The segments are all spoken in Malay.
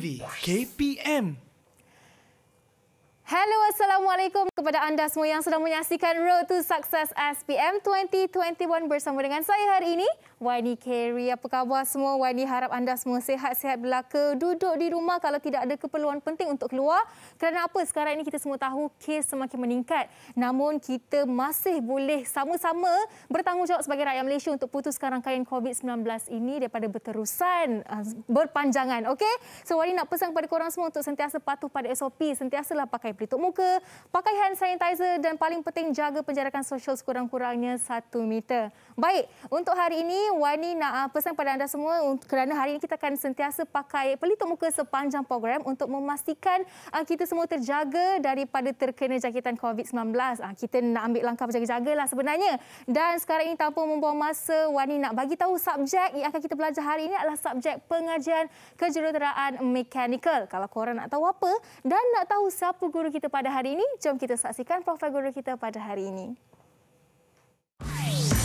KPM. Hello, Assalamualaikum kepada anda semua yang sedang menyaksikan Road to Success SPM 2021 bersama dengan saya hari ini, Wani Carey. Apa khabar semua? Wani harap anda semua sehat-sehat belaka, duduk di rumah kalau tidak ada keperluan penting untuk keluar. Kerana apa sekarang ini kita semua tahu kes semakin meningkat. Namun kita masih boleh sama-sama bertanggungjawab sebagai rakyat Malaysia untuk putuskan rangkaian COVID-19 ini daripada berterusan, eh, berpanjangan. Okay? So Wani nak pesan kepada korang semua untuk sentiasa patuh pada SOP, sentiasalah pakai pelitup muka, pakai hand sanitizer dan paling penting jaga penjarakan sosial sekurang-kurangnya satu meter. Baik, untuk hari ini Wani nak ah, pesan kepada anda semua kerana hari ini kita akan sentiasa pakai pelitup muka sepanjang program untuk memastikan ah, kita semua terjaga daripada terkena jangkitan COVID-19. Ah, kita nak ambil langkah berjaga jaga lah sebenarnya. Dan sekarang ini tanpa membuang masa, Wani nak bagi tahu subjek yang akan kita belajar hari ini adalah subjek pengajian kejuruteraan mekanikal. Kalau korang nak tahu apa dan nak tahu siapa guru guru kita pada hari ini. Jom kita saksikan profil guru kita pada hari ini. Hai.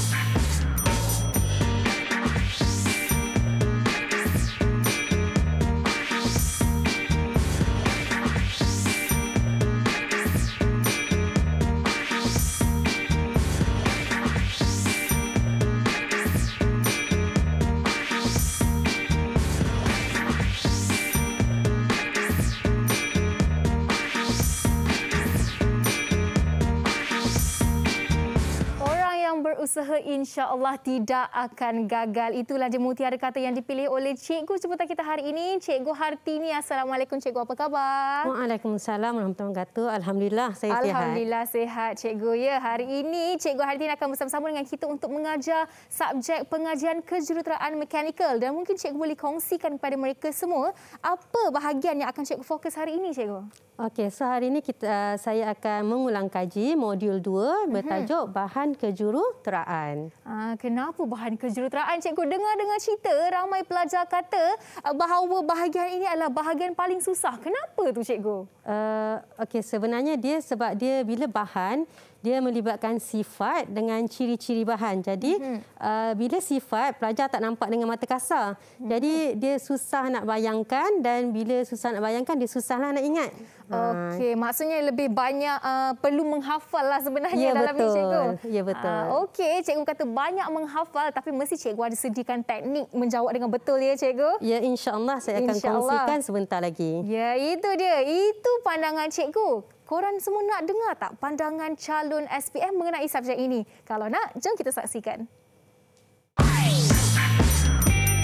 usaha insya-Allah tidak akan gagal. Itulah je mutiara kata yang dipilih oleh cikgu sebutan kita hari ini, Cikgu Hartini. Assalamualaikum cikgu, apa khabar? Waalaikumsalam warahmatullahi wabarakatuh. Alhamdulillah saya sihat. Alhamdulillah sihat cikgu. Ya, hari ini Cikgu Hartini akan bersama-sama dengan kita untuk mengajar subjek pengajian kejuruteraan mekanikal dan mungkin cikgu boleh kongsikan kepada mereka semua apa bahagian yang akan cikgu fokus hari ini cikgu. Okey, so hari ini kita, eh, saya akan mengulang kaji modul 2 mhm. bertajuk bahan kejuruteraan. Ah, kenapa bahan kejuruteraan? Cikgu dengar-dengar cerita ramai pelajar kata eh, bahawa bahagian ini adalah bahagian paling susah. Kenapa tu cikgu? Uh, Okey, sebenarnya dia sebab dia bila bahan dia melibatkan sifat dengan ciri-ciri bahan. Jadi mm -hmm. uh, bila sifat pelajar tak nampak dengan mata kasar. Mm -hmm. Jadi dia susah nak bayangkan dan bila susah nak bayangkan dia susahlah nak ingat. Okey, uh. maksudnya lebih banyak uh, perlu menghafal lah sebenarnya ya, dalam ni cikgu. Ya ah, betul. Uh, Okey, cikgu kata banyak menghafal tapi mesti cikgu ada sediakan teknik menjawab dengan betul ya cikgu. Ya insya-Allah saya akan insya kongsikan sebentar lagi. Ya itu dia. Itu pandangan cikgu korang semua nak dengar tak pandangan calon SPM mengenai subjek ini? Kalau nak, jom kita saksikan.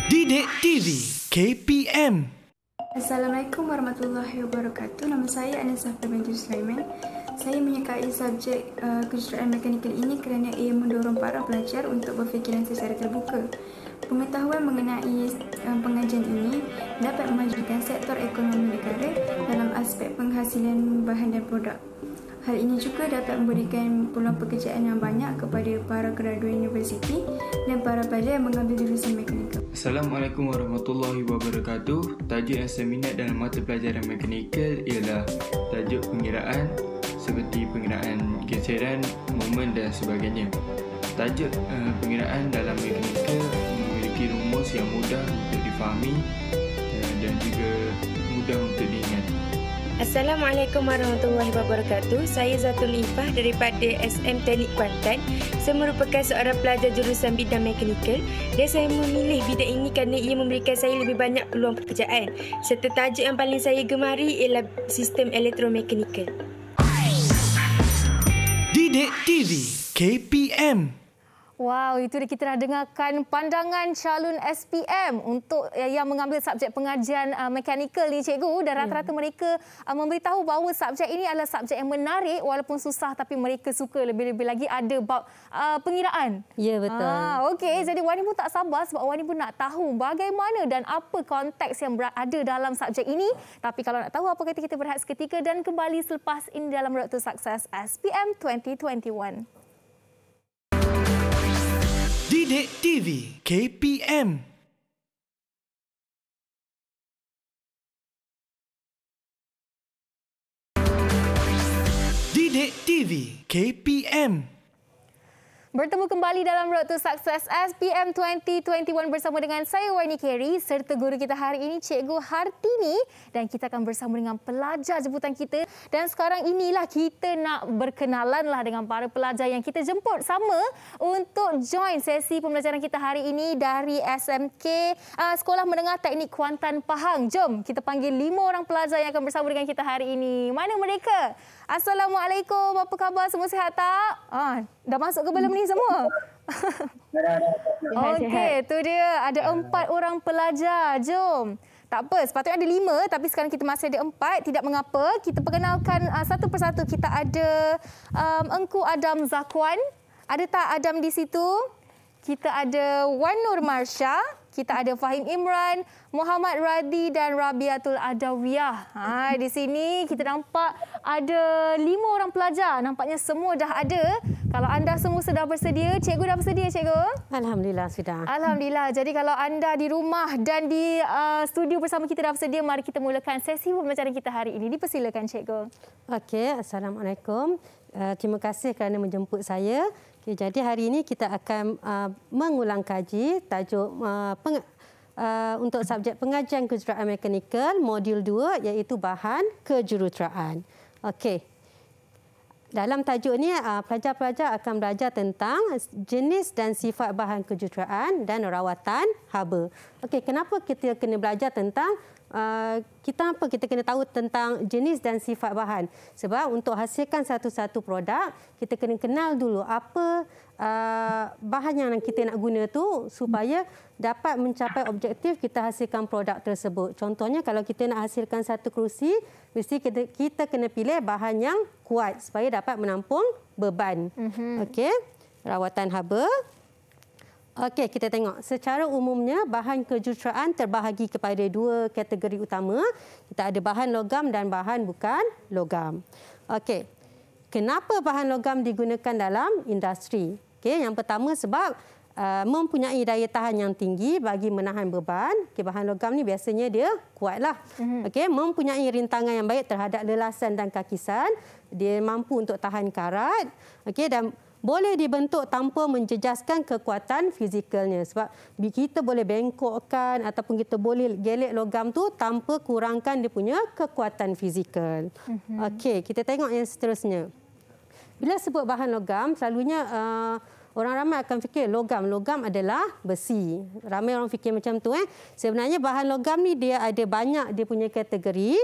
Didik TV KPM Assalamualaikum warahmatullahi wabarakatuh. Nama saya Anissa Fabian Sulaiman. Saya menyukai subjek uh, kejuruteraan mekanikal ini kerana ia mendorong para pelajar untuk berfikiran secara terbuka. Pengetahuan mengenai eh, pengajian ini dapat memajukan sektor ekonomi negara dalam aspek penghasilan bahan dan produk. Hal ini juga dapat memberikan peluang pekerjaan yang banyak kepada para graduan universiti dan para pelajar yang mengambil jurusan mekanikal. Assalamualaikum warahmatullahi wabarakatuh. Tajuk yang saya minat dalam mata pelajaran mekanikal ialah tajuk pengiraan seperti pengiraan geseran, momen dan sebagainya. Tajuk eh, pengiraan dalam mekanikal quotes yang mudah untuk difahami eh, dan juga mudah untuk diingat. Assalamualaikum warahmatullahi wabarakatuh. Saya Zatul Ifah daripada SM Teknik Kuantan. Saya merupakan seorang pelajar jurusan bidang mekanikal dan saya memilih bidang ini kerana ia memberikan saya lebih banyak peluang pekerjaan. Serta tajuk yang paling saya gemari ialah sistem elektromekanikal. Didik TV KPM Wow, itu dah kita dah dengarkan pandangan calon SPM untuk eh, yang mengambil subjek pengajian uh, mekanikal ni cikgu dan hmm. rata-rata mereka uh, memberitahu bahawa subjek ini adalah subjek yang menarik walaupun susah tapi mereka suka lebih-lebih lagi ada bab uh, pengiraan. Ya betul. Ah, okey, jadi Wani pun tak sabar sebab Wani pun nak tahu bagaimana dan apa konteks yang ada dalam subjek ini. Tapi kalau nak tahu apa kata kita berehat seketika dan kembali selepas ini dalam Road to Success SPM 2021. Bidik TV KPM Bidik TV KPM Bertemu kembali dalam Road to Success SPM 2021 bersama dengan saya Wani Keri serta guru kita hari ini Cikgu Hartini dan kita akan bersama dengan pelajar jemputan kita dan sekarang inilah kita nak berkenalanlah dengan para pelajar yang kita jemput sama untuk join sesi pembelajaran kita hari ini dari SMK uh, Sekolah Menengah Teknik Kuantan Pahang. Jom kita panggil lima orang pelajar yang akan bersama dengan kita hari ini. Mana mereka? Assalamualaikum, apa khabar? Semua sihat tak? Ah, dah masuk ke belum ni? ni semua? Okey, tu dia. Ada empat orang pelajar. Jom. Tak apa, sepatutnya ada lima tapi sekarang kita masih ada empat. Tidak mengapa, kita perkenalkan uh, satu persatu. Kita ada um, Engku Adam Zakwan. Ada tak Adam di situ? Kita ada Wan Nur Marsha kita ada Fahim Imran, Muhammad Radi dan Rabiatul Adawiyah. Ha, di sini kita nampak ada lima orang pelajar. Nampaknya semua dah ada. Kalau anda semua sudah bersedia, cikgu dah bersedia, cikgu? Alhamdulillah, sudah. Alhamdulillah. Jadi kalau anda di rumah dan di uh, studio bersama kita dah bersedia, mari kita mulakan sesi pembelajaran kita hari ini. Dipersilakan, cikgu. Okey, Assalamualaikum. Uh, terima kasih kerana menjemput saya. Ya, jadi hari ini kita akan uh, mengulang kaji tajuk uh, peng, uh, untuk subjek pengajian kejuruteraan mekanikal modul 2 iaitu bahan kejuruteraan. Okey. Dalam tajuk ini uh, pelajar-pelajar akan belajar tentang jenis dan sifat bahan kejuruteraan dan rawatan haba. Okey, kenapa kita kena belajar tentang Eh, kita apa kita kena tahu tentang jenis dan sifat bahan sebab untuk hasilkan satu-satu produk kita kena kenal dulu apa eh, bahan yang kita nak guna tu supaya dapat mencapai objektif kita hasilkan produk tersebut contohnya kalau kita nak hasilkan satu kerusi mesti kita kita kena pilih bahan yang kuat supaya dapat menampung beban mm-hmm. okey rawatan haba Okey, kita tengok. Secara umumnya, bahan kejuruteraan terbahagi kepada dua kategori utama. Kita ada bahan logam dan bahan bukan logam. Okey, kenapa bahan logam digunakan dalam industri? Okey, yang pertama sebab uh, mempunyai daya tahan yang tinggi bagi menahan beban. Okey, bahan logam ni biasanya dia kuatlah. Mhm. Okey, mempunyai rintangan yang baik terhadap lelasan dan kakisan. Dia mampu untuk tahan karat. Okey, dan boleh dibentuk tanpa menjejaskan kekuatan fizikalnya. Sebab kita boleh bengkokkan ataupun kita boleh gelek logam tu tanpa kurangkan dia punya kekuatan fizikal. Mm-hmm. Okey, kita tengok yang seterusnya. Bila sebut bahan logam, selalunya uh, orang ramai akan fikir logam. Logam adalah besi. Ramai orang fikir macam tu. Eh. Sebenarnya bahan logam ni dia ada banyak dia punya kategori.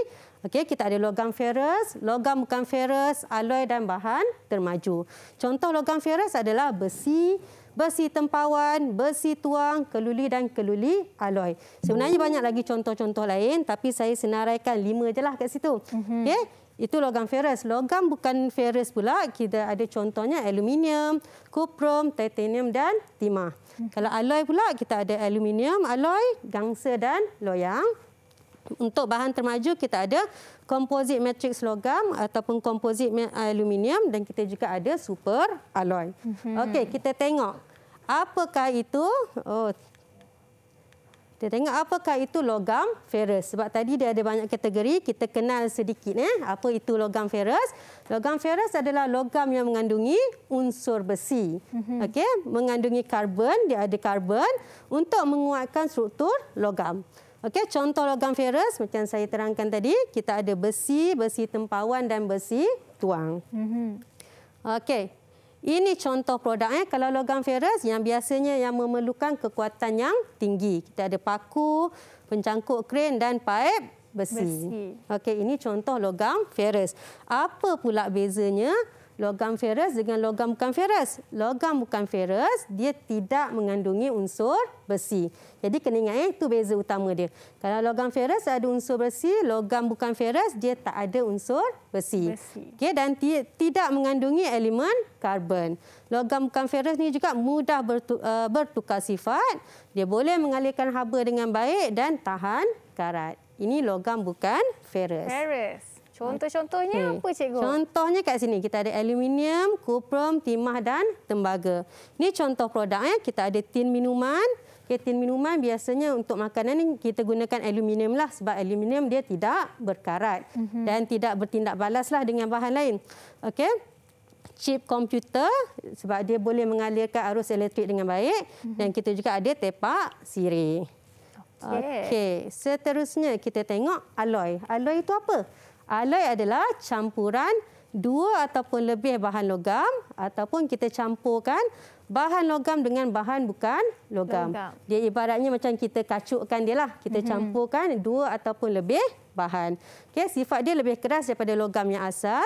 Okey, kita ada logam ferrous, logam bukan ferrous, alloy dan bahan termaju. Contoh logam ferrous adalah besi, besi tempawan, besi tuang, keluli dan keluli alloy. Sebenarnya banyak lagi contoh-contoh lain tapi saya senaraikan lima je lah kat situ. Mhm. Okey, itu logam ferrous. Logam bukan ferrous pula, kita ada contohnya aluminium, kuprum, titanium dan timah. Mhm. Kalau alloy pula kita ada aluminium, alloy, gangsa dan loyang untuk bahan termaju kita ada komposit matrix logam ataupun komposit aluminium dan kita juga ada super alloy. Mm -hmm. Okey, kita tengok apakah itu oh kita tengok apakah itu logam ferrous. Sebab tadi dia ada banyak kategori, kita kenal sedikit eh apa itu logam ferrous. Logam ferrous adalah logam yang mengandungi unsur besi. Mm -hmm. Okey, mengandungi karbon, dia ada karbon untuk menguatkan struktur logam. Okey, contoh logam ferrous macam saya terangkan tadi, kita ada besi, besi tempawan dan besi tuang. Mhm. Okey. Ini contoh produk eh kalau logam ferrous yang biasanya yang memerlukan kekuatan yang tinggi. Kita ada paku, pencangkuk kren dan paip besi. besi. Okey, ini contoh logam ferrous. Apa pula bezanya logam ferrous dengan logam bukan ferrous? Logam bukan ferrous dia tidak mengandungi unsur besi. Jadi kena ingat eh, itu beza utama dia. Kalau logam ferrous ada unsur besi, logam bukan ferrous dia tak ada unsur besi. besi. Okey dan tidak mengandungi elemen karbon. Logam bukan ferrous ni juga mudah bertu uh, bertukar sifat. Dia boleh mengalirkan haba dengan baik dan tahan karat. Ini logam bukan ferrous. Ferrous. Contoh-contohnya okay. apa cikgu? Contohnya kat sini kita ada aluminium, kuprum, timah dan tembaga. Ini contoh produknya eh. Kita ada tin minuman, ketin minuman biasanya untuk makanan ni kita gunakan aluminium lah sebab aluminium dia tidak berkarat mm -hmm. dan tidak bertindak balas lah dengan bahan lain. Okey. Chip komputer sebab dia boleh mengalirkan arus elektrik dengan baik mm -hmm. dan kita juga ada tepak siri. Okey. Okay. Seterusnya kita tengok alloy. Alloy itu apa? Alloy adalah campuran dua ataupun lebih bahan logam ataupun kita campurkan bahan logam dengan bahan bukan logam. logam. Dia ibaratnya macam kita kacukkan dia lah. Kita mm -hmm. campurkan dua ataupun lebih bahan. Okay, sifat dia lebih keras daripada logam yang asal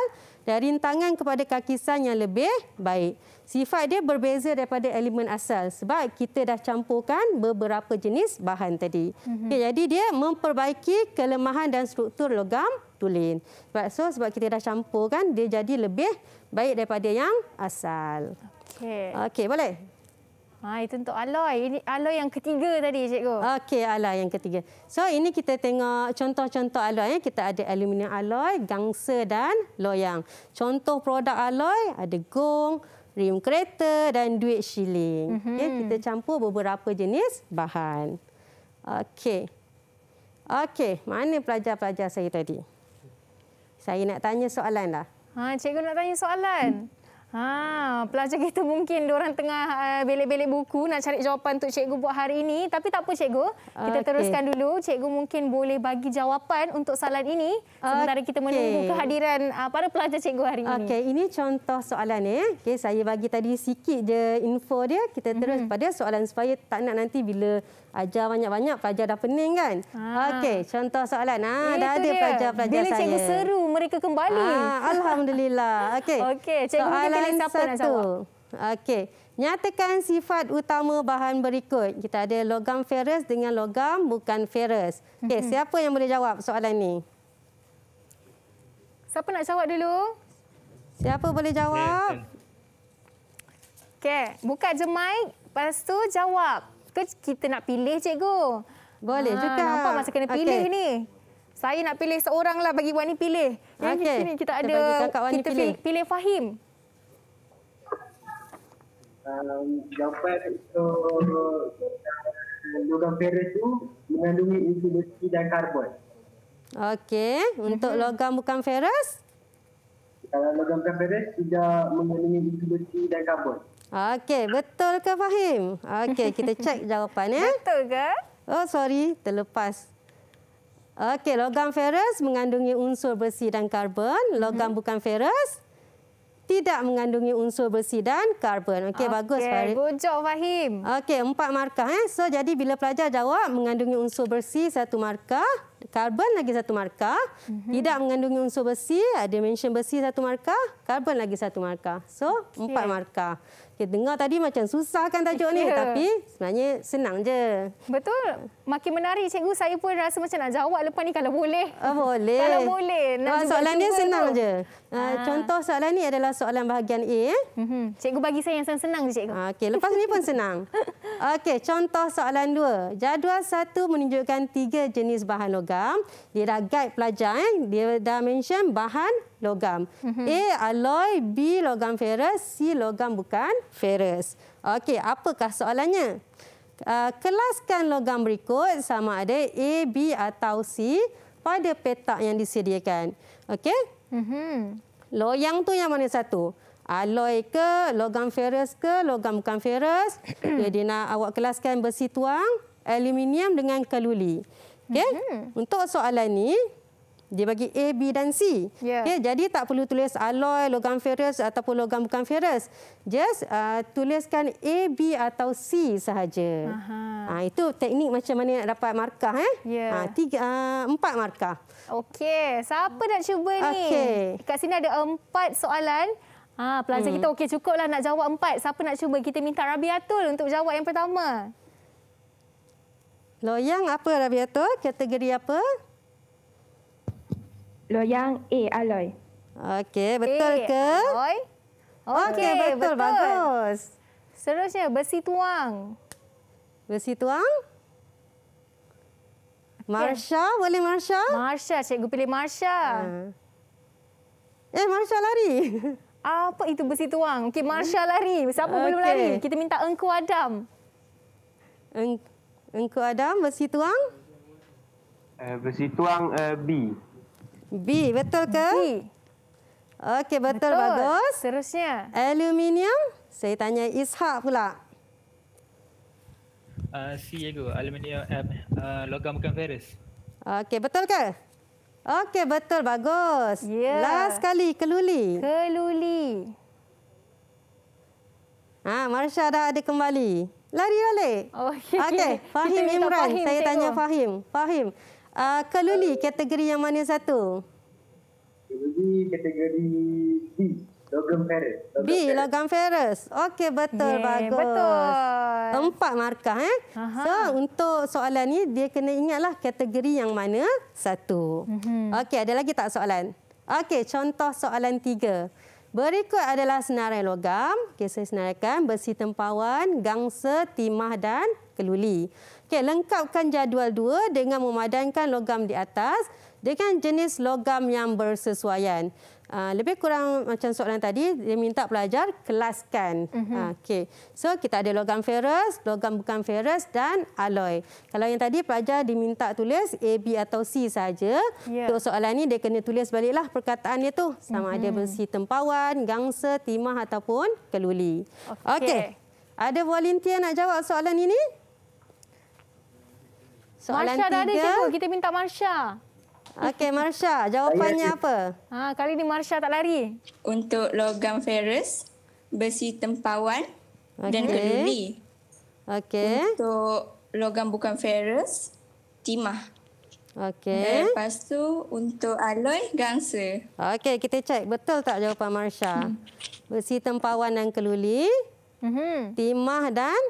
dan rintangan kepada kakisan yang lebih baik. Sifat dia berbeza daripada elemen asal sebab kita dah campurkan beberapa jenis bahan tadi. Mm -hmm. okay, jadi dia memperbaiki kelemahan dan struktur logam tulen. Sebab so sebab kita dah campur kan dia jadi lebih baik daripada yang asal. Okey. Okey, boleh. Ha itu untuk aloi. Ini aloi yang ketiga tadi cikgu. Okey, aloi yang ketiga. So ini kita tengok contoh-contoh aloi ya. Eh. Kita ada aluminium aloi, gangsa dan loyang. Contoh produk aloi ada gong, rim kereta dan duit shilling. Mm -hmm. Okey, kita campur beberapa jenis bahan. Okey. Okey, mana pelajar-pelajar saya tadi? saya nak tanya soalan dah. Ha, cikgu nak tanya soalan. Ha, pelajar kita mungkin orang tengah beli eh, beli belik buku nak cari jawapan untuk cikgu buat hari ini. Tapi tak apa cikgu, kita okay. teruskan dulu. Cikgu mungkin boleh bagi jawapan untuk soalan ini sementara okay. kita menunggu kehadiran uh, para pelajar cikgu hari ini. Okey, ini contoh soalan ya. Okey, saya bagi tadi sikit je info dia. Kita terus mm-hmm. pada soalan supaya tak nak nanti bila Ajar banyak-banyak, pelajar dah pening kan? Ah. Okey, contoh soalan. Ha, Itu dah ada pelajar-pelajar saya. Bila cikgu seru, mereka kembali. Ha, Alhamdulillah. Okey, okay, cikgu soalan pilih siapa satu. nak jawab? Okey, nyatakan sifat utama bahan berikut. Kita ada logam ferrous dengan logam bukan ferrous. Okey, mhm. siapa yang boleh jawab soalan ini? Siapa nak jawab dulu? Siapa boleh jawab? Okey, buka je mic. Lepas tu jawab ke kita nak pilih cikgu? Boleh ha, juga. Nampak masa kena pilih okay. ni. Saya nak pilih seorang lah bagi Wani pilih. Yang okay. sini kita ada kita, bagi kita pilih. pilih Fahim. Jawapan um, untuk logam ferrous itu mengandungi unsur besi dan karbon. Okey, untuk mhm. logam bukan ferrous? Kalau logam bukan ferrous, tidak mengandungi unsur besi dan karbon. Okey, betul ke Fahim? Okey, kita cek jawapan ya. Betul ke? Oh, sorry, terlepas. Okey, logam ferrous mengandungi unsur besi dan karbon. Logam hmm. bukan ferrous tidak mengandungi unsur besi dan karbon. Okey, okay. bagus Farid. Good job, Fahim. Okey, empat markah. Eh. So, jadi bila pelajar jawab mengandungi unsur besi satu markah, karbon lagi satu markah, mm -hmm. tidak mengandungi unsur besi, ada dimension besi satu markah, karbon lagi satu markah. So, okay. empat markah. Okay, dengar tadi macam susah kan tajuk ni. Yeah. Tapi sebenarnya senang je. Betul. Makin menarik cikgu. Saya pun rasa macam nak jawab lepas ni kalau boleh. Oh, boleh. kalau boleh. Nak oh, soalan dia senang tu. je. Ha. Contoh soalan ni adalah soalan bahagian A. Eh. Mhm. Cikgu bagi saya yang senang-senang je cikgu. Okay, lepas ni pun senang. Okay, contoh soalan dua. Jadual satu menunjukkan tiga jenis bahan logam. Dia dah guide pelajar. Eh. Dia dah mention bahan logam. Mhm. A alloy, B logam ferrous, C logam bukan ferrous. Okey, apakah soalannya? Uh, kelaskan logam berikut sama ada A, B atau C pada petak yang disediakan. Okey? Mm-hmm. Loyang tu yang mana satu? Alloy ke logam ferrous ke logam bukan ferrous? Jadi nak awak kelaskan besi tuang, aluminium dengan keluli. Okay? Mhm. Untuk soalan ini dia bagi A, B dan C. Yeah. Okay, jadi tak perlu tulis alloy, logam ferrous ataupun logam bukan ferrous. Just uh, tuliskan A, B atau C sahaja. Ha, itu teknik macam mana nak dapat markah. Eh? Yeah. Ya. Ha, tiga, uh, empat markah. Okey, siapa nak cuba ni? Okay. Kat sini ada empat soalan. Ha, pelajar hmm. kita okey cukuplah nak jawab empat. Siapa nak cuba? Kita minta Rabiatul untuk jawab yang pertama. Loyang apa Rabiatul? Kategori apa? Kategori apa? Loyang A Alloy. Okey, betul ke? Aloy. Okey, okay, betul, betul bagus. Seterusnya besi tuang. Besi tuang? Marsha, okay. boleh Marsha? Marsha, cikgu pilih Marsha. Uh. Eh, Marsha lari. Apa itu besi tuang? Okey, Marsha hmm? lari. Siapa okay. belum lari? Kita minta Engku Adam. Eng Engku Adam besi tuang? Uh, besi tuang uh, B. B, betul ke? B. Okey, betul, betul. Bagus. Seterusnya. Aluminium. Saya tanya Ishak pula. Uh, C, ya Ego. Aluminium. Uh, logam bukan ferrous. Okey, betul ke? Okey, betul. Bagus. Yeah. Last sekali, keluli. Keluli. Ah, Marsha dah ada kembali. Lari balik. Okey, okay, Fahim Imran. Fahim saya tengok. tanya Fahim. Fahim. Uh, Keluli kategori yang mana satu? Keluli kategori B. Logam Ferris. B, Logam Ferris. Okey, betul. Yeay, bagus. Betul. Empat markah. Eh? So, untuk soalan ni dia kena ingatlah kategori yang mana satu. Mm-hmm. Okey, ada lagi tak soalan? Okey, contoh soalan tiga. Berikut adalah senarai logam. Okey, saya senaraikan. Besi tempawan, gangsa, timah dan keluli. Okey, lengkapkan jadual dua dengan memadankan logam di atas dengan jenis logam yang bersesuaian. Ah, lebih kurang macam soalan tadi, dia minta pelajar kelaskan. Mm -hmm. Ah, okay. So kita ada logam ferrous, logam bukan ferrous dan alloy. Kalau yang tadi pelajar diminta tulis A, B atau C saja. Yeah. Untuk soalan ini, dia kena tulis baliklah perkataan itu. Sama mm -hmm. ada mhm. besi tempawan, gangsa, timah ataupun keluli. Okey, okay. ada volunteer nak jawab soalan ini? Soalan Marsha dah ada cikgu. Kita minta Marsha. Okey, Marsha. Jawapannya apa? Ha, kali ini Marsha tak lari. Untuk logam ferrous, besi tempawan okay. dan keluli. Okey. Untuk logam bukan ferrous, timah. Okey. Lepas tu untuk alloy gangsa. Okey, kita cek betul tak jawapan Marsha? Hmm. Besi tempawan dan keluli. Mm -hmm. Timah dan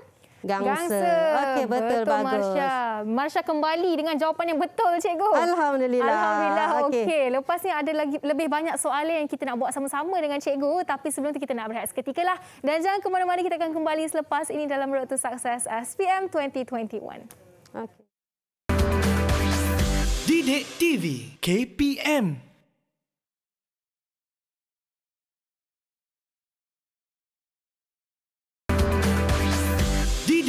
Gangsa. Gangsa. Okey betul, betul bagus. Marsha. Marsha kembali dengan jawapan yang betul cikgu. Alhamdulillah. Alhamdulillah. Okey. Okay. Lepas ni ada lagi lebih banyak soalan yang kita nak buat sama-sama dengan cikgu tapi sebelum tu kita nak berehat seketika lah. Dan jangan ke mana-mana kita akan kembali selepas ini dalam Road to Success SPM 2021. Okey. Didik TV KPM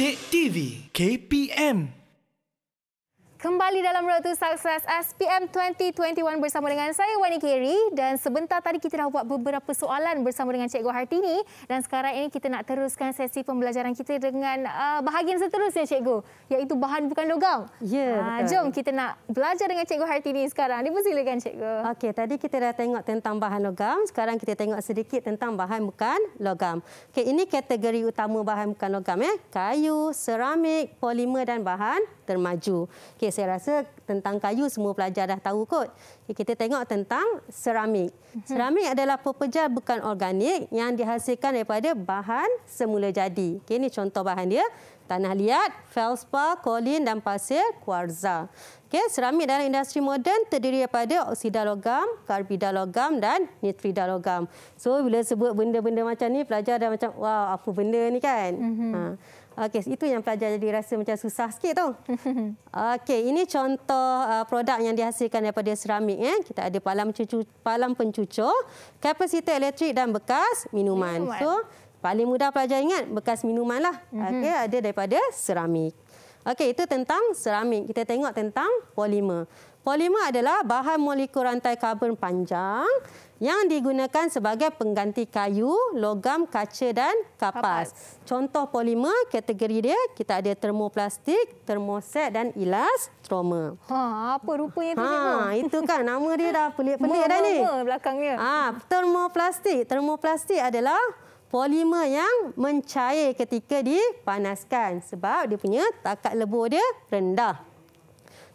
Update TV KPM Kembali dalam Road to Success SPM 2021 bersama dengan saya Wani Kerry dan sebentar tadi kita dah buat beberapa soalan bersama dengan Cikgu Hartini dan sekarang ini kita nak teruskan sesi pembelajaran kita dengan uh, bahagian seterusnya Cikgu iaitu bahan bukan logam. Ya yeah, uh, Jom kita nak belajar dengan Cikgu Hartini sekarang. Dipersilakan Cikgu. Okey tadi kita dah tengok tentang bahan logam sekarang kita tengok sedikit tentang bahan bukan logam. Okey ini kategori utama bahan bukan logam ya. Eh? Kayu, seramik, polimer dan bahan termaju. Okey saya rasa tentang kayu semua pelajar dah tahu kot. Kita tengok tentang seramik. Mhm. Seramik adalah pepejal bukan organik yang dihasilkan daripada bahan semula jadi. Okay, ini contoh bahan dia. Tanah liat, feldspar, kolin dan pasir, kuarza. Okay, seramik dalam industri moden terdiri daripada oksida logam, karbida logam dan nitrida logam. So bila sebut benda-benda macam ni, pelajar dah macam, wow, apa benda ni kan? Mm -hmm. ha. Okey, itu yang pelajar jadi rasa macam susah sikit tu. Okey, ini contoh uh, produk yang dihasilkan daripada seramik eh. Kita ada palam cucu, palam pencucur, kapasitor elektrik dan bekas minuman. So, paling mudah pelajar ingat bekas minuman lah. Mhm. Okey, ada daripada seramik. Okey, itu tentang seramik. Kita tengok tentang polimer. Polimer adalah bahan molekul rantai karbon panjang yang digunakan sebagai pengganti kayu, logam, kaca dan kapas. kapas. Contoh polimer kategori dia, kita ada termoplastik, termoset dan elastroma. Ha, apa rupanya tu ha, Itu kan nama dia dah pelik-pelik dah ni. Nama belakangnya. Ha, termoplastik. Termoplastik adalah polimer yang mencair ketika dipanaskan sebab dia punya takat lebur dia rendah.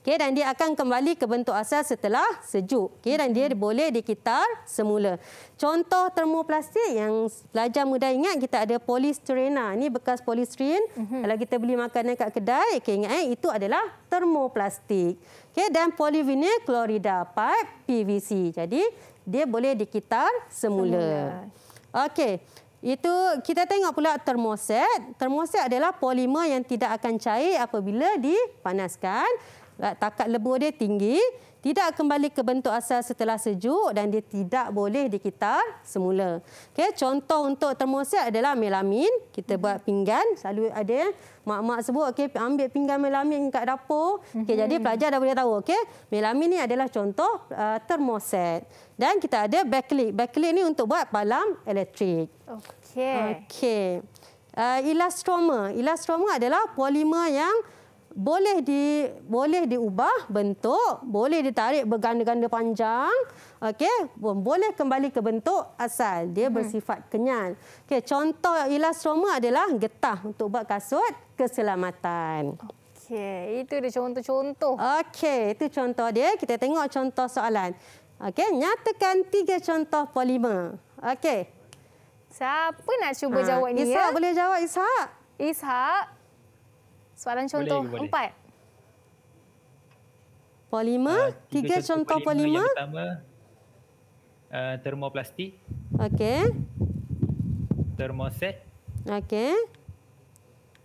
Okey dan dia akan kembali ke bentuk asal setelah sejuk. Okey dan dia hmm. boleh dikitar semula. Contoh termoplastik yang pelajar mudah ingat kita ada polistirena. Ini bekas polistiren. Uh-huh. Mhm. Kalau kita beli makanan kat kedai, okey ingat eh itu adalah termoplastik. Okey dan polivinil klorida pipe PVC. Jadi dia boleh dikitar semula. semula. Okey. Itu kita tengok pula termoset. Termoset adalah polimer yang tidak akan cair apabila dipanaskan. Lah, takat lebur dia tinggi, tidak kembali ke bentuk asal setelah sejuk dan dia tidak boleh dikitar semula. Okay, contoh untuk termosiat adalah melamin. Kita mhm. buat pinggan, selalu ada mak-mak sebut okay, ambil pinggan melamin kat dapur. Okay, mhm. jadi pelajar dah boleh tahu okay, Melamin ini adalah contoh uh, termoset. Dan kita ada backlit. Backlit ini untuk buat palam elektrik. Okay. Okay. Uh, elastomer. Elastomer adalah polimer yang boleh di boleh diubah bentuk, boleh ditarik berganda-ganda panjang, okey, boleh kembali ke bentuk asal. Dia mhm. bersifat kenyal. Okey, contoh ilustroma adalah getah untuk buat kasut keselamatan. Okey, itu dia contoh-contoh. Okey, itu contoh dia. Kita tengok contoh soalan. Okey, nyatakan tiga contoh polimer. Okey. Siapa nak cuba ha, jawab ni? Isa ya? boleh jawab Isa. Ishak, Soalan contoh boleh, empat. Polimer. Uh, ah, tiga, tiga contoh polimer. Yang pertama, uh, termoplastik. Okey. Termoset. Okey.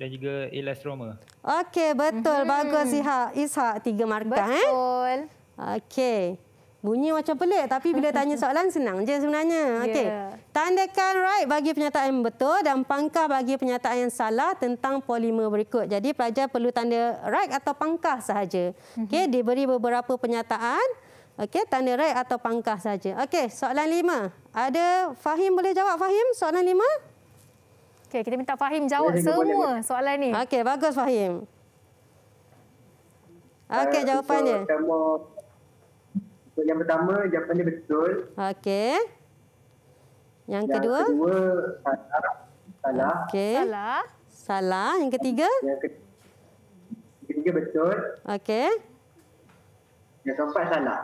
Dan juga elastromer. Okey, betul. Mm-hmm. Bagus, Ishak. Ishak, tiga markah. Eh? Betul. Eh? Okey. Bunyi macam pelik tapi bila tanya soalan senang je sebenarnya. Okey. Yeah. Tandakan right bagi pernyataan yang betul dan pangkah bagi pernyataan yang salah tentang polimer berikut. Jadi pelajar perlu tanda right atau pangkah sahaja. Mhm. Okey, diberi beberapa pernyataan. Okey, tanda right atau pangkah sahaja. Okey, soalan lima. Ada Fahim boleh jawab Fahim soalan lima? Okey, kita minta Fahim jawab boleh, semua boleh. soalan ini. Okey, bagus Fahim. Eh, Okey, uh, jawapannya. So, yang pertama, jawapannya betul. Okey. Yang, kedua? Yang kedua salah. Okay. Salah. Salah. Yang ketiga? Yang ketiga betul. Okey. Yang keempat salah.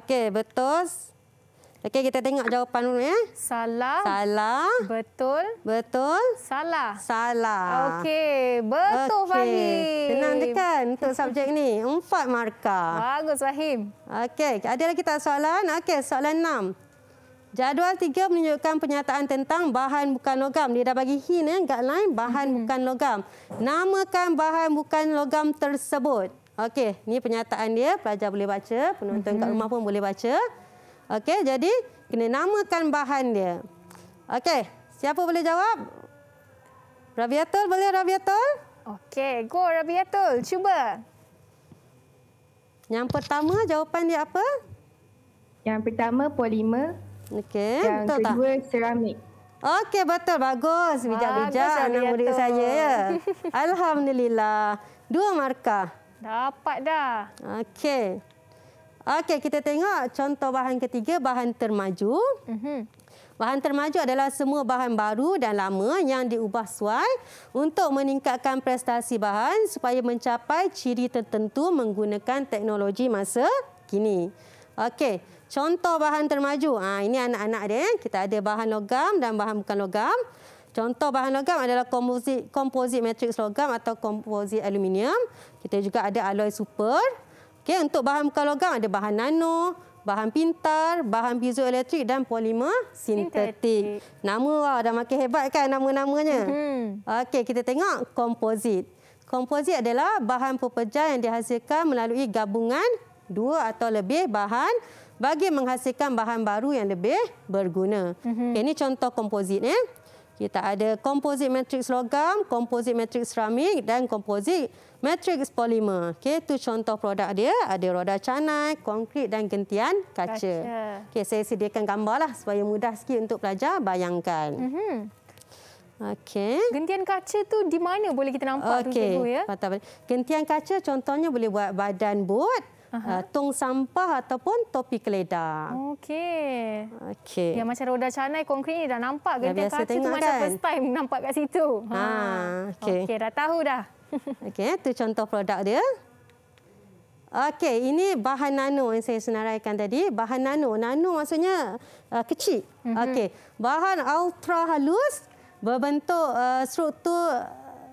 Okey, betul. Okey, kita tengok jawapan dulu Eh. Salah. Salah. Betul. Betul. Salah. Salah. Okey, betul okay. Fahim. Tenang je kan untuk subjek ni. Empat markah. Bagus Fahim. Okey, ada lagi tak soalan? Okey, soalan enam. Jadual tiga menunjukkan pernyataan tentang bahan bukan logam. Dia dah bagi hint eh, guideline bahan hmm bukan logam. Namakan bahan bukan logam tersebut. Okey, ini pernyataan dia. Pelajar boleh baca, penonton hmm kat mhm. rumah pun boleh baca. Okey, jadi kena namakan bahan dia. Okey, siapa boleh jawab? Rabiatul boleh Rabiatul? Okey, go Rabiatul. Cuba. Yang pertama jawapan dia apa? Yang pertama polimer. Okey, betul tak? Yang kedua seramik. Okey, betul. Bagus. Bijak-bijak anak murid saya. Ya? Alhamdulillah. Dua markah. Dapat dah. Okey. Okey, kita tengok contoh bahan ketiga, bahan termaju. Uh mhm. -huh. Bahan termaju adalah semua bahan baru dan lama yang diubah suai untuk meningkatkan prestasi bahan supaya mencapai ciri tertentu menggunakan teknologi masa kini. Okey, Contoh bahan termaju. Ha, ini anak-anak dia. Eh. Kita ada bahan logam dan bahan bukan logam. Contoh bahan logam adalah komposit, komposit matrix logam atau komposit aluminium. Kita juga ada alloy super. Okay, untuk bahan bukan logam ada bahan nano, bahan pintar, bahan piezoelektrik dan polimer sintetik. Nama wah, dah makin hebat kan nama-namanya. Mm-hmm. Okay, kita tengok komposit. Komposit adalah bahan pepejal yang dihasilkan melalui gabungan dua atau lebih bahan bagi menghasilkan bahan baru yang lebih berguna. Mm -hmm. ini contoh komposit. Eh. Kita ada komposit matriks logam, komposit matriks seramik dan komposit matriks polimer. Okay, itu contoh produk dia. Ada roda canai, konkrit dan gentian kaca. kaca. Okay, saya sediakan gambarlah supaya mudah sikit untuk pelajar bayangkan. Mm -hmm. Okey. Gentian kaca tu di mana boleh kita nampak okay. tu tengok ya? Okey. Gentian kaca contohnya boleh buat badan bot, uh ah, -huh. tong sampah ataupun topi keledar. Okey. Okey. Yang macam roda canai konkrit ni dah nampak ke dekat kaca tengok, kan? macam first time nampak kat situ. Ha. Ah, okey. Okey, dah tahu dah. Okey, eh, tu contoh produk dia. Okey, ini bahan nano yang saya senaraikan tadi. Bahan nano. Nano maksudnya uh, kecil. Uh Okey. Bahan ultra halus berbentuk uh, struktur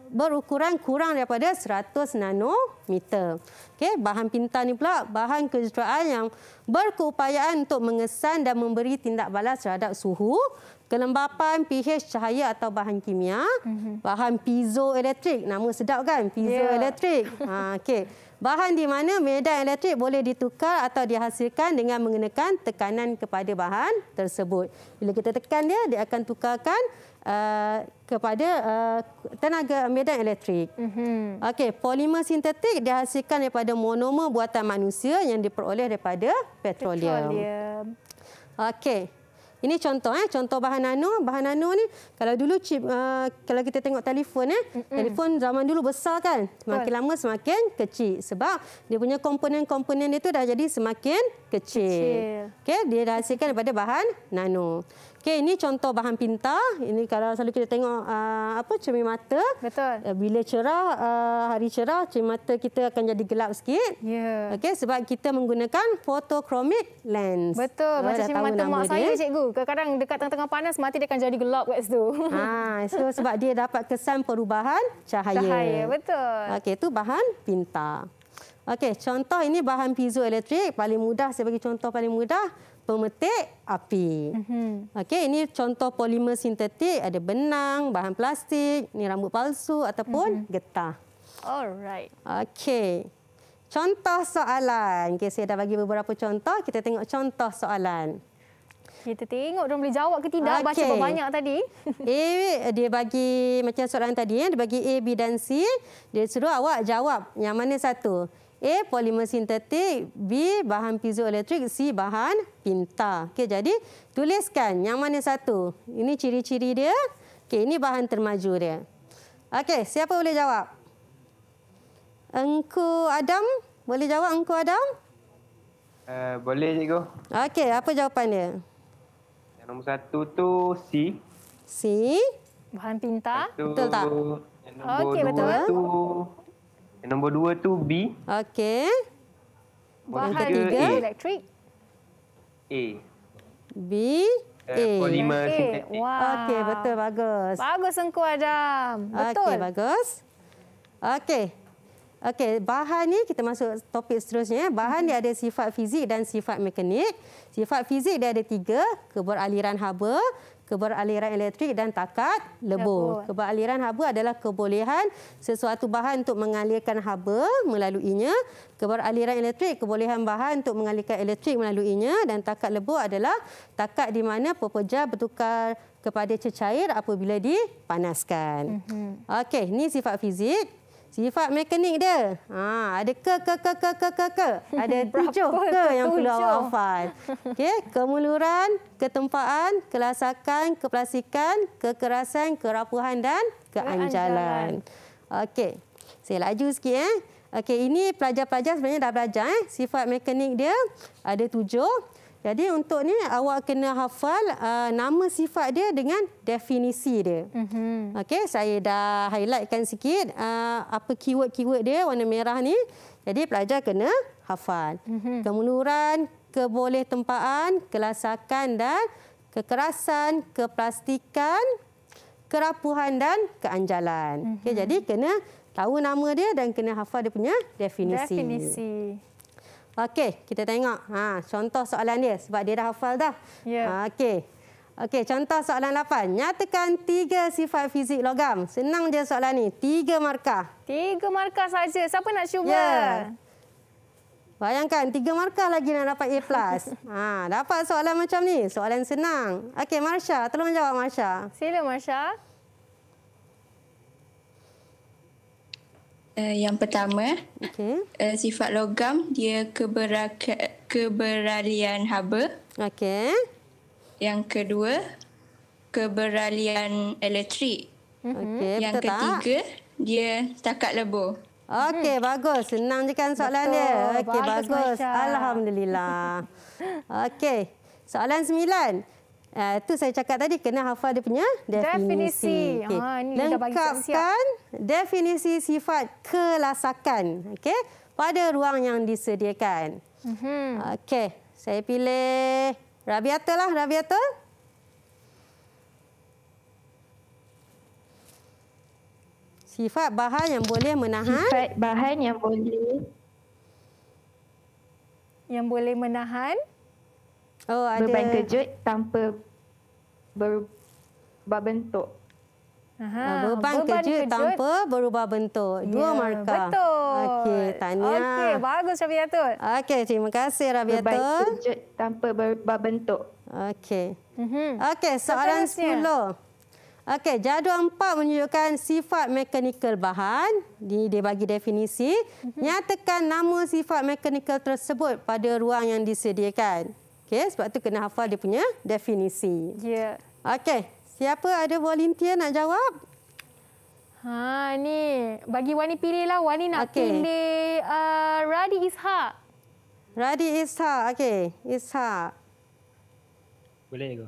berukuran kurang daripada 100 nanometer. Okey, bahan pintar ni pula bahan kejuruteraan yang berkeupayaan untuk mengesan dan memberi tindak balas terhadap suhu, kelembapan, pH cahaya atau bahan kimia, mhm. bahan piezoelectric. Nama sedap kan? Piezoelectric. Ya. Ha okey. Bahan di mana medan elektrik boleh ditukar atau dihasilkan dengan mengenakan tekanan kepada bahan tersebut. Bila kita tekan dia, dia akan tukarkan Uh, kepada uh, tenaga medan elektrik. Mm-hmm. Okey, polimer sintetik dihasilkan daripada monomer buatan manusia yang diperoleh daripada petroleum. petroleum. Okey. Ini contoh eh contoh bahan nano bahan nano ni kalau dulu chip uh, kalau kita tengok telefon eh Mm-mm. telefon zaman dulu besar kan semakin Betul. lama semakin kecil sebab dia punya komponen-komponen dia tu dah jadi semakin kecil, kecil. okey dia dihasilkan daripada bahan nano Okey, ini contoh bahan pintar. Ini kalau selalu kita tengok uh, apa cermin mata. Betul. Eh, bila cerah, uh, hari cerah, cermin mata kita akan jadi gelap sikit. Ya. Yeah. Okey, sebab kita menggunakan photochromic lens. Betul. Oh, Macam cermin mata mak dia. cikgu. Kadang-kadang dekat tengah-tengah panas, mati dia akan jadi gelap kat situ. Ha, so, sebab dia dapat kesan perubahan cahaya. Cahaya, betul. Okey, itu bahan pintar. Okey, contoh ini bahan piezoelectric. Paling mudah, saya bagi contoh paling mudah pemetik api. Mm-hmm. Okey, ini contoh polimer sintetik, ada benang, bahan plastik, ni rambut palsu ataupun mm-hmm. getah. Alright. Okey. Contoh soalan. Okey, saya dah bagi beberapa contoh, kita tengok contoh soalan. Kita tengok dia boleh jawab ke tidak okay. baca banyak tadi. A dia bagi macam soalan tadi ya, dia bagi A, B dan C. Dia suruh awak jawab yang mana satu. A polimer sintetik, B bahan piezoelektrik, C bahan pintar. Okey, jadi tuliskan yang mana satu. Ini ciri-ciri dia. Okey, ini bahan termaju dia. Okey, siapa boleh jawab? Engku Adam, boleh jawab Engku Adam? Uh, boleh cikgu. Okey, apa jawapan dia? Yang nombor satu tu C. C. Bahan pintar. Betul tak? Okey, betul. okay, betul. tu yang nombor dua tu B. Okey. Bahan tiga. ketiga. elektrik. A. B. Eh, A. Polimer sintetik. Wow. Okey, betul. Bagus. Bagus, Engku Adam. Betul. Okey, bagus. Okey. Okey, bahan ni kita masuk topik seterusnya. Bahan dia ada sifat fizik dan sifat mekanik. Sifat fizik dia ada tiga, keberaliran haba, keberaliran elektrik dan takat lebur. lebur. Keberaliran haba adalah kebolehan sesuatu bahan untuk mengalirkan haba melaluinya. Keberaliran elektrik, kebolehan bahan untuk mengalirkan elektrik melaluinya. Dan takat lebur adalah takat di mana pepejar bertukar kepada cecair apabila dipanaskan. Mm -hmm. Okey, ini sifat fizik. Sifat mekanik dia. Ha, ada ke, ke, ke, ke, ke, ke, ke. Ada tujuh ke yang perlu awak hafal. Okay. Kemuluran, ketempaan, kelasakan, keplastikan, kekerasan, kerapuhan dan keanjalan. Okey. Saya laju sikit. Eh. Okey, ini pelajar-pelajar sebenarnya dah belajar. Eh. Sifat mekanik dia ada tujuh. Jadi untuk ni awak kena hafal uh, nama sifat dia dengan definisi dia. Mm-hmm. Okey, saya dah highlightkan sikit uh, apa keyword-keyword dia warna merah ni. Jadi pelajar kena hafal. Mm-hmm. Kemunduran, keboleh tempaan, kelasakan dan kekerasan, keplastikan, kerapuhan dan keanjalan. Mm-hmm. Okey, jadi kena tahu nama dia dan kena hafal dia punya definisi. Definisi. Okey, kita tengok ha, contoh soalan dia sebab dia dah hafal dah. Yeah. Ha, Okey. Okey, contoh soalan 8. Nyatakan tiga sifat fizik logam. Senang je soalan ni. Tiga markah. Tiga markah saja. Siapa nak cuba? Yeah. Bayangkan tiga markah lagi nak dapat A+. ha, dapat soalan macam ni. Soalan senang. Okey, Marsha, tolong jawab Marsha. Sila Marsha. Uh, yang pertama, okay. uh, eh, sifat logam dia keberaka, keberalian haba. okey. Yang kedua, keberalian elektrik. Mhm. okey. yang betul ketiga, tak? dia takat lebur. Okey, hmm. bagus. Senang je kan soalan betul. dia. Okey, bagus. bagus. Alhamdulillah. Okey, soalan sembilan. Uh, saya cakap tadi kena hafal dia punya definisi. definisi. Okay. Ha ni lengkapkan definisi sifat kelasakan. Okey. Pada ruang yang disediakan. Mhm. Okey. Saya pilih Rabiata lah, Rabiata. Sifat bahan yang boleh menahan. Sifat bahan yang boleh. Yang boleh menahan. Oh, ada. Beban kejut tanpa berubah bentuk. Aha, beban, ah, beban kejut, kejut tanpa berubah bentuk. Dua yeah, markah. Betul. Okey, tanya. Okey, bagus Rabiatul. Okey, terima kasih Rabiatul. Beban kejut tanpa berubah bentuk. Okey. mm Okey, soalan sepuluh. Okey, jadual empat menunjukkan sifat mekanikal bahan. Ini dia bagi definisi. Mhm. Nyatakan nama sifat mekanikal tersebut pada ruang yang disediakan. Okey, sebab tu kena hafal dia punya definisi. Ya. Yeah. Okey, siapa ada volunteer nak jawab? Ha, ni. Bagi Wani pilihlah. Wani nak okay. pilih uh, Radi Ishak. Radi Ishak. Okey, Ishak. Boleh ke?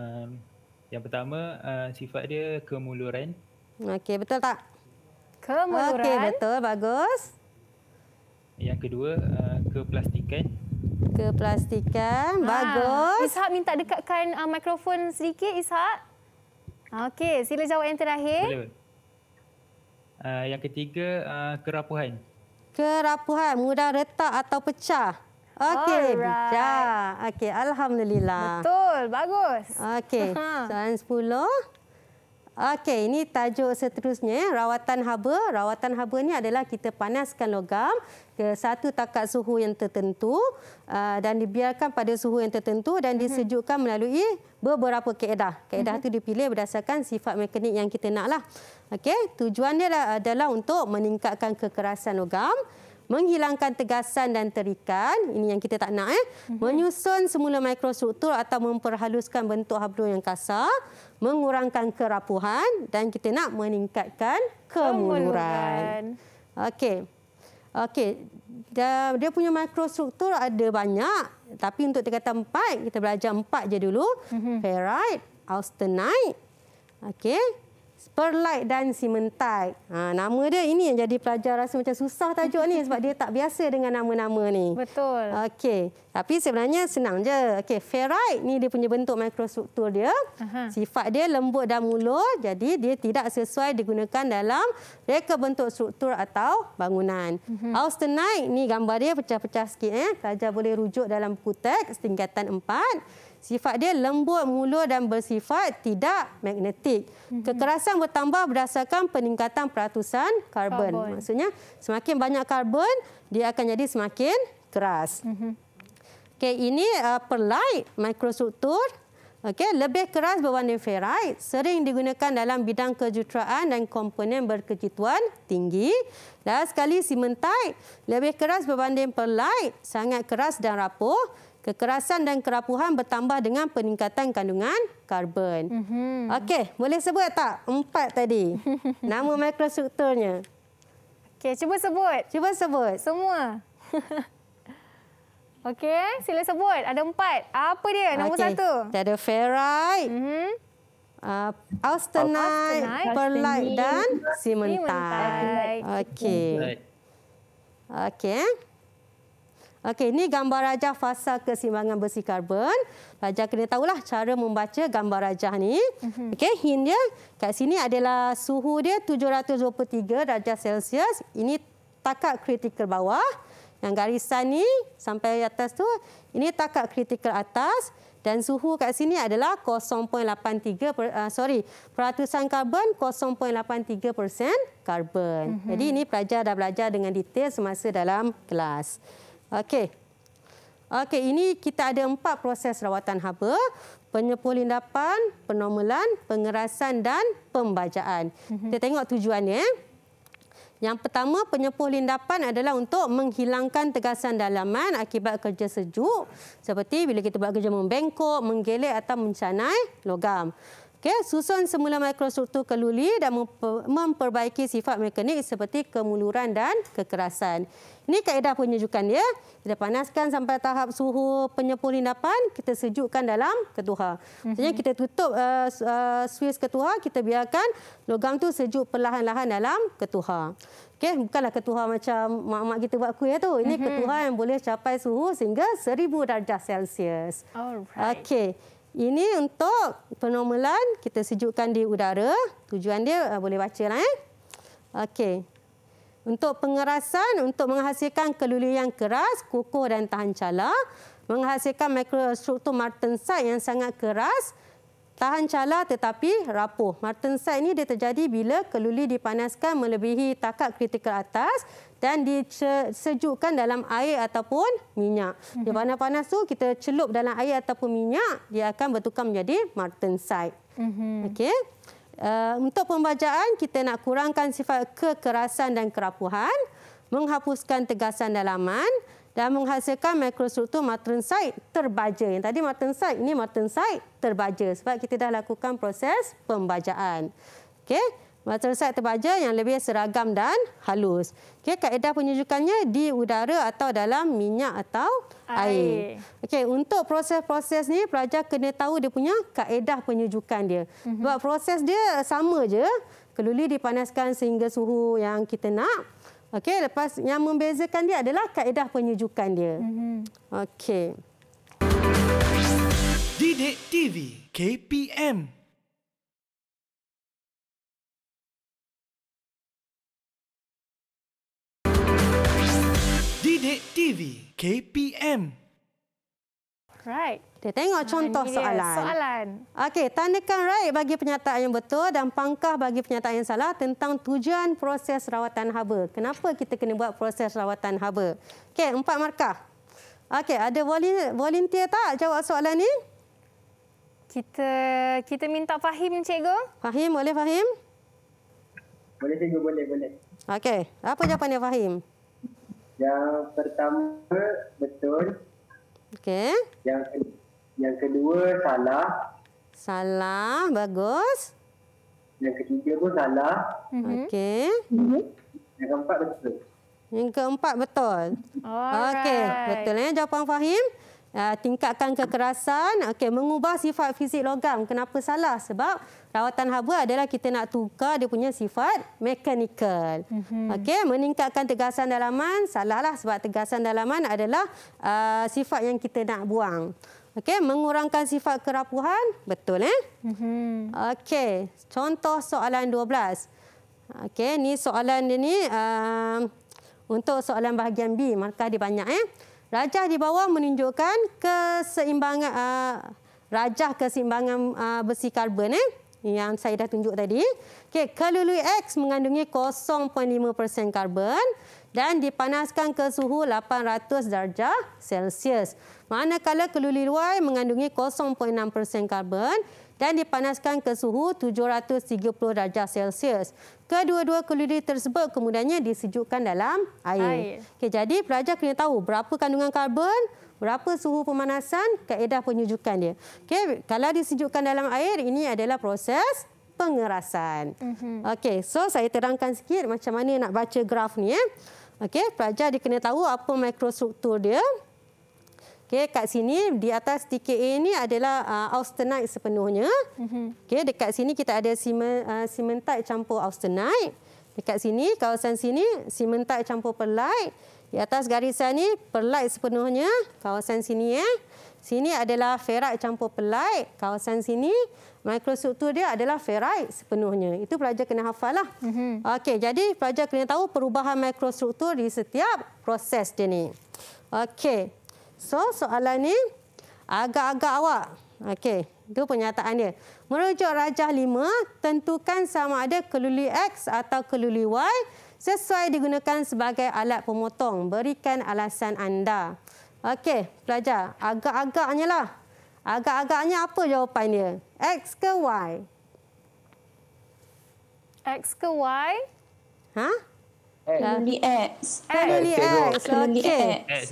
Um, yang pertama, uh, sifat dia kemuluran. Okey, betul tak? Kemuluran. Okey, betul. Bagus. Yang kedua, uh, keplastikan. Okey ke plastikan. Ah, bagus. Ha. Ishak minta dekatkan uh, mikrofon sedikit, Ishak. Okey, sila jawab yang terakhir. Boleh. Uh, yang ketiga, uh, kerapuhan. Kerapuhan, mudah retak atau pecah. Okey, Pecah. Okey, Alhamdulillah. Betul, bagus. Okey, soalan sepuluh. Okey, ini tajuk seterusnya. Ya. Rawatan haba. Rawatan haba ini adalah kita panaskan logam ke satu takat suhu yang tertentu uh, dan dibiarkan pada suhu yang tertentu dan mhm. disejukkan melalui beberapa keedah. Keedah itu mhm. dipilih berdasarkan sifat mekanik yang kita naklah. Okey, tujuannya adalah untuk meningkatkan kekerasan logam menghilangkan tegasan dan terikan ini yang kita tak nak eh mhm. menyusun semula mikrostruktur atau memperhaluskan bentuk hablum yang kasar mengurangkan kerapuhan dan kita nak meningkatkan kemuluran okey okey dia, dia punya mikrostruktur ada banyak tapi untuk tingkatan 4 kita belajar 4 je dulu mhm. ferrite austenite okey Perlite dan Simentai. Ha, nama dia ini yang jadi pelajar rasa macam susah tajuk ni sebab dia tak biasa dengan nama-nama ni. Betul. Okey, tapi sebenarnya senang je. Okey, ferrite ni dia punya bentuk mikrostruktur dia. Aha. Sifat dia lembut dan mulur, jadi dia tidak sesuai digunakan dalam reka bentuk struktur atau bangunan. Uh mhm. -huh. Austenite ni gambar dia pecah-pecah sikit eh. Pelajar boleh rujuk dalam buku teks tingkatan 4. Sifat dia lembut, mulut dan bersifat tidak magnetik. Mhm. Kekerasan bertambah berdasarkan peningkatan peratusan karbon. karbon. Maksudnya semakin banyak karbon, dia akan jadi semakin keras. Mhm. Okay ini uh, perlite mikrostruktur. Okey, lebih keras berbanding ferrite, sering digunakan dalam bidang kejuruteraan dan komponen berkejituan tinggi. Last sekali simentite, lebih keras berbanding perlite, sangat keras dan rapuh kekerasan dan kerapuhan bertambah dengan peningkatan kandungan karbon. Mm -hmm. Okey, boleh sebut tak empat tadi? Nama mikrostrukturnya. Okey, cuba sebut. Cuba sebut. Semua. Okey, sila sebut. Ada empat. Apa dia? Nombor okay. satu. Kita ada ferrite. Mm -hmm. Uh, austenite, perlite dan simentite. Okey. Okey. Okay. Okey, ini gambar rajah fasa kesimbangan besi karbon. Pelajar kena tahulah cara membaca gambar rajah ni. Mhm. Okey, hint dia kat sini adalah suhu dia 723 darjah Celsius. Ini takat kritikal bawah. Yang garisan ni sampai atas tu, ini takat kritikal atas. Dan suhu kat sini adalah 0.83, uh, ah, sorry, peratusan karbon 0.83% karbon. Mm -hmm. Jadi ini pelajar dah belajar dengan detail semasa dalam kelas. Okey. Okey, ini kita ada empat proses rawatan haba. Penyepulindapan, penormalan, pengerasan dan pembajaan. Mhm. Kita tengok tujuannya. Yang pertama, penyepulindapan adalah untuk menghilangkan tegasan dalaman akibat kerja sejuk. Seperti bila kita buat kerja membengkok, menggelek atau mencanai logam. Okey, susun semula mikrostruktur keluli dan memperbaiki sifat mekanik seperti kemuluran dan kekerasan. Ini kaedah penyejukan ya. Kita panaskan sampai tahap suhu penyepul indapan, kita sejukkan dalam ketuha. Maksudnya mhm. kita tutup uh, uh, eh, suis eh, ketuha, kita biarkan logam tu sejuk perlahan-lahan dalam ketuha. Okay, bukanlah ketuha macam mak-mak kita buat kuih tu. Ini mhm. ketuha yang boleh capai suhu sehingga seribu darjah Celsius. Okay. Ini untuk penormalan kita sejukkan di udara. Tujuan dia uh, boleh baca lah. Eh? Okey. Untuk pengerasan, untuk menghasilkan keluli yang keras, kukuh dan tahan cala. Menghasilkan mikrostruktur martensite yang sangat keras, tahan cala tetapi rapuh. Martensite ini dia terjadi bila keluli dipanaskan melebihi takat kritikal atas dan disejukkan dalam air ataupun minyak. Dia mhm. panas-panas tu kita celup dalam air ataupun minyak, dia akan bertukar menjadi martin side. Mhm. Okey. Uh, untuk pembacaan, kita nak kurangkan sifat kekerasan dan kerapuhan, menghapuskan tegasan dalaman dan menghasilkan mikrostruktur martensite side terbaja. Yang tadi martensite ini martensite side terbaja sebab kita dah lakukan proses pembacaan. Okey. Material side terbaja yang lebih seragam dan halus. Okey, kaedah penyujukannya di udara atau dalam minyak atau air. air. Okey, untuk proses-proses ni pelajar kena tahu dia punya kaedah penyujukan dia. Mhm. Sebab mm -hmm. proses dia sama je. Keluli dipanaskan sehingga suhu yang kita nak. Okey, lepas yang membezakan dia adalah kaedah penyujukan dia. Mm -hmm. Okey. Didik TV KPM Pendek TV KPM. Right. Kita tengok ha, contoh soalan. soalan. Okey, tandakan right bagi pernyataan yang betul dan pangkah bagi pernyataan yang salah tentang tujuan proses rawatan haba. Kenapa kita kena buat proses rawatan haba? Okey, empat markah. Okey, ada volunteer tak jawab soalan ni? Kita kita minta Fahim cikgu. Fahim boleh Fahim? Boleh cikgu boleh boleh. Okey, apa jawapan dia Fahim? Yang pertama betul. Okey. Yang yang kedua salah. Salah, bagus. Yang ketiga pun salah. Mhm. Okey. Mhm. Yang keempat betul. Yang keempat betul. Okey, betul eh jawapan Fahim? Ah, tingkatkan kekerasan okey mengubah sifat fizik logam kenapa salah sebab rawatan haba adalah kita nak tukar dia punya sifat mekanikal mm -hmm. okey meningkatkan tegasan dalaman salahlah sebab tegasan dalaman adalah uh, sifat yang kita nak buang okey mengurangkan sifat kerapuhan betul eh mm -hmm. okey contoh soalan 12 okey ni soalan ini uh, ah, untuk soalan bahagian B markah dia banyak eh Rajah di bawah menunjukkan keseimbangan uh, rajah keseimbangan uh, besi karbon eh yang saya dah tunjuk tadi. Okey, kaluluy X mengandungi 0.5% karbon dan dipanaskan ke suhu 800 darjah Celsius. Manakala kaluluy Y mengandungi 0.6% karbon dan dipanaskan ke suhu 730 darjah Celsius. Kedua-dua keluli tersebut kemudiannya disejukkan dalam air. air. Okey, jadi pelajar kena tahu berapa kandungan karbon, berapa suhu pemanasan, kaedah penyujukan dia. Okay, kalau disejukkan dalam air, ini adalah proses pengerasan. Mm -hmm. Okey, so saya terangkan sikit macam mana nak baca graf ni. Eh. Okey, pelajar dia kena tahu apa mikrostruktur dia. Okey, kat sini di atas TKA ini adalah uh, austenite sepenuhnya. Mhm. Okey, dekat sini kita ada uh, simentite uh, campur austenite. Dekat sini, kawasan sini, simentite campur perlite. Di atas garisan ini, perlite sepenuhnya. Kawasan sini, ya. Eh. Sini adalah ferrite campur perlite. Kawasan sini, mikrostruktur dia adalah ferrite sepenuhnya. Itu pelajar kena hafal. Lah. Mm -hmm. okay, jadi, pelajar kena tahu perubahan mikrostruktur di setiap proses dia ini. Okey. So soalan ni agak-agak awak. Okey, itu pernyataan dia. Merujuk rajah 5, tentukan sama ada keluli X atau keluli Y sesuai digunakan sebagai alat pemotong. Berikan alasan anda. Okey, pelajar, agak-agaknya lah. Agak-agaknya apa jawapan dia? X ke Y? X ke Y? Ha? Keluli X. Keluli X. Keluli X.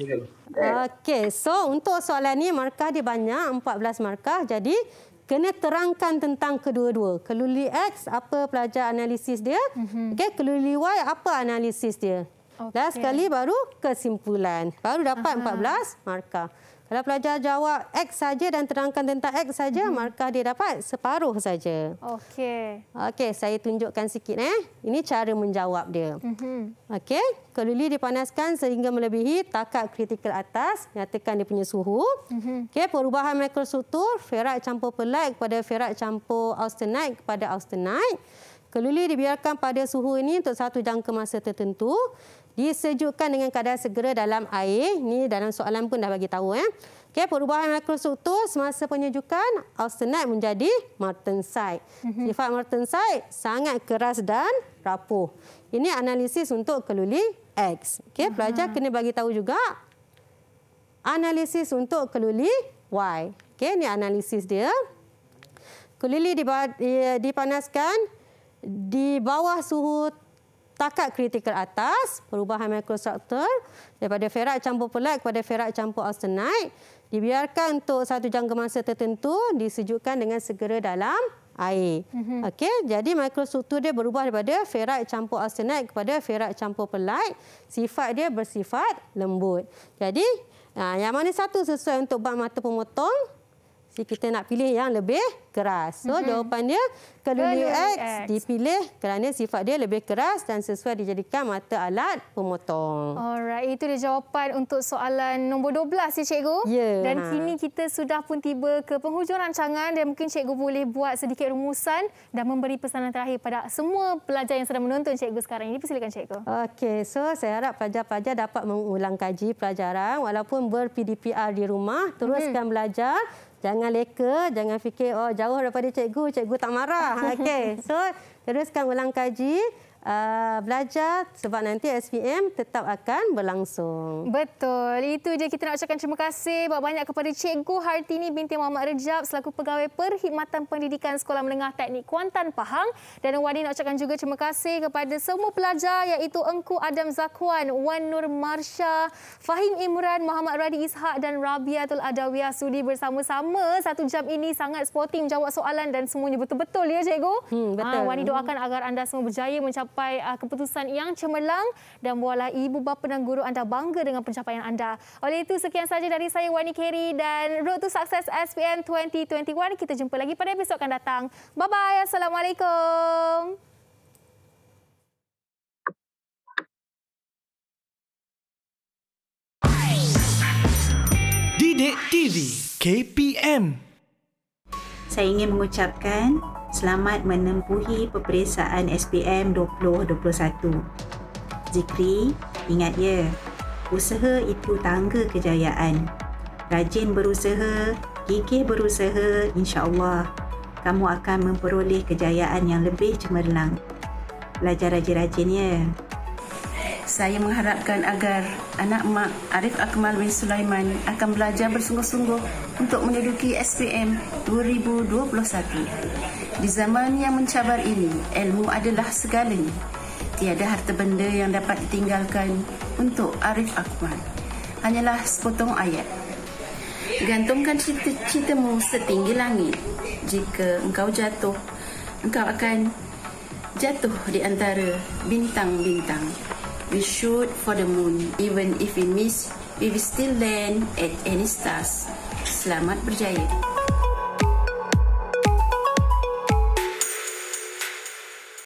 Eh. Okey, so untuk soalan ini markah dia banyak, 14 markah. Jadi kena terangkan tentang kedua-dua. Keluli X, apa pelajar analisis dia. Mhm. Okey, keluli Y, apa analisis dia. Okay. Last sekali baru kesimpulan. Baru dapat Aha. 14 markah. Kalau pelajar jawab X saja dan terangkan tentang X saja, hmm. markah dia dapat separuh saja. Okey. Okey, saya tunjukkan sikit eh. Ini cara menjawab dia. Hmm. Okey, keluli dipanaskan sehingga melebihi takat kritikal atas, nyatakan dia punya suhu. Hmm. Okey, perubahan mikrostruktur ferrat campur perlite kepada ferrat campur austenite kepada austenite. Keluli dibiarkan pada suhu ini untuk satu jangka masa tertentu disejukkan dengan kadar segera dalam air. Ini dalam soalan pun dah bagi tahu ya. Okey, perubahan makrostruktur semasa penyejukan austenite menjadi martensite. Mhm. Sifat martensite sangat keras dan rapuh. Ini analisis untuk keluli X. Okey, mhm. pelajar kena bagi tahu juga analisis untuk keluli Y. Okey, ini analisis dia. Keluli dipanaskan di bawah suhu takat kritikal atas, perubahan mikrostruktur daripada ferak campur pelat kepada ferak campur austenite dibiarkan untuk satu jangka masa tertentu disejukkan dengan segera dalam air. Mm-hmm. Okey, jadi mikrostruktur dia berubah daripada ferak campur austenite kepada ferak campur pelat. Sifat dia bersifat lembut. Jadi, ah, yang mana satu sesuai untuk bab mata pemotong? Jadi kita nak pilih yang lebih keras. So mm-hmm. jawapan dia kelulu X dipilih kerana sifat dia lebih keras dan sesuai dijadikan mata alat pemotong. Alright, itu dia jawapan untuk soalan nombor 12 ya cikgu. Yeah. Dan kini kita sudah pun tiba ke penghujung rancangan dan mungkin cikgu boleh buat sedikit rumusan dan memberi pesanan terakhir pada semua pelajar yang sedang menonton cikgu sekarang ini. Persilakan cikgu. Okey, so saya harap pelajar-pelajar dapat mengulang kaji pelajaran walaupun ber-PDPR di rumah, teruskan mm-hmm. belajar Jangan leka, jangan fikir oh jauh daripada cikgu, cikgu tak marah. Ha, Okey. So teruskan ulang kaji uh, belajar sebab nanti SPM tetap akan berlangsung. Betul. Itu je kita nak ucapkan terima kasih banyak kepada Cikgu Hartini binti Muhammad Rejab selaku pegawai Perkhidmatan Pendidikan Sekolah Menengah Teknik Kuantan Pahang dan Wani nak ucapkan juga terima kasih kepada semua pelajar iaitu Engku Adam Zakwan, Wan Nur Marsha, Fahim Imran, Muhammad Radi Ishak dan Rabiatul Adawiyah sudi bersama-sama satu jam ini sangat sporting jawab soalan dan semuanya betul-betul ya Cikgu. Hmm, betul. Ah, Wani doakan agar anda semua berjaya mencapai mencapai uh, keputusan yang cemerlang dan buatlah ibu bapa dan guru anda bangga dengan pencapaian anda. Oleh itu sekian saja dari saya Wani Kerry dan Road to Success SPM 2021. Kita jumpa lagi pada episod akan datang. Bye bye. Assalamualaikum. Didik TV KPM. Saya ingin mengucapkan selamat menempuhi peperiksaan SPM 2021. Zikri, ingat ya, usaha itu tangga kejayaan. Rajin berusaha, gigih berusaha, insya Allah kamu akan memperoleh kejayaan yang lebih cemerlang. Belajar rajin-rajin ya. Saya mengharapkan agar anak mak Arif Akmal bin Sulaiman akan belajar bersungguh-sungguh untuk menduduki SPM 2021. Di zaman yang mencabar ini, ilmu adalah segalanya. Tiada harta benda yang dapat ditinggalkan untuk Arif Akmal. Hanyalah sepotong ayat. Gantungkan cita-citamu setinggi langit. Jika engkau jatuh, engkau akan jatuh di antara bintang-bintang. We shoot for the moon. Even if we miss, we will still land at any stars. Selamat berjaya.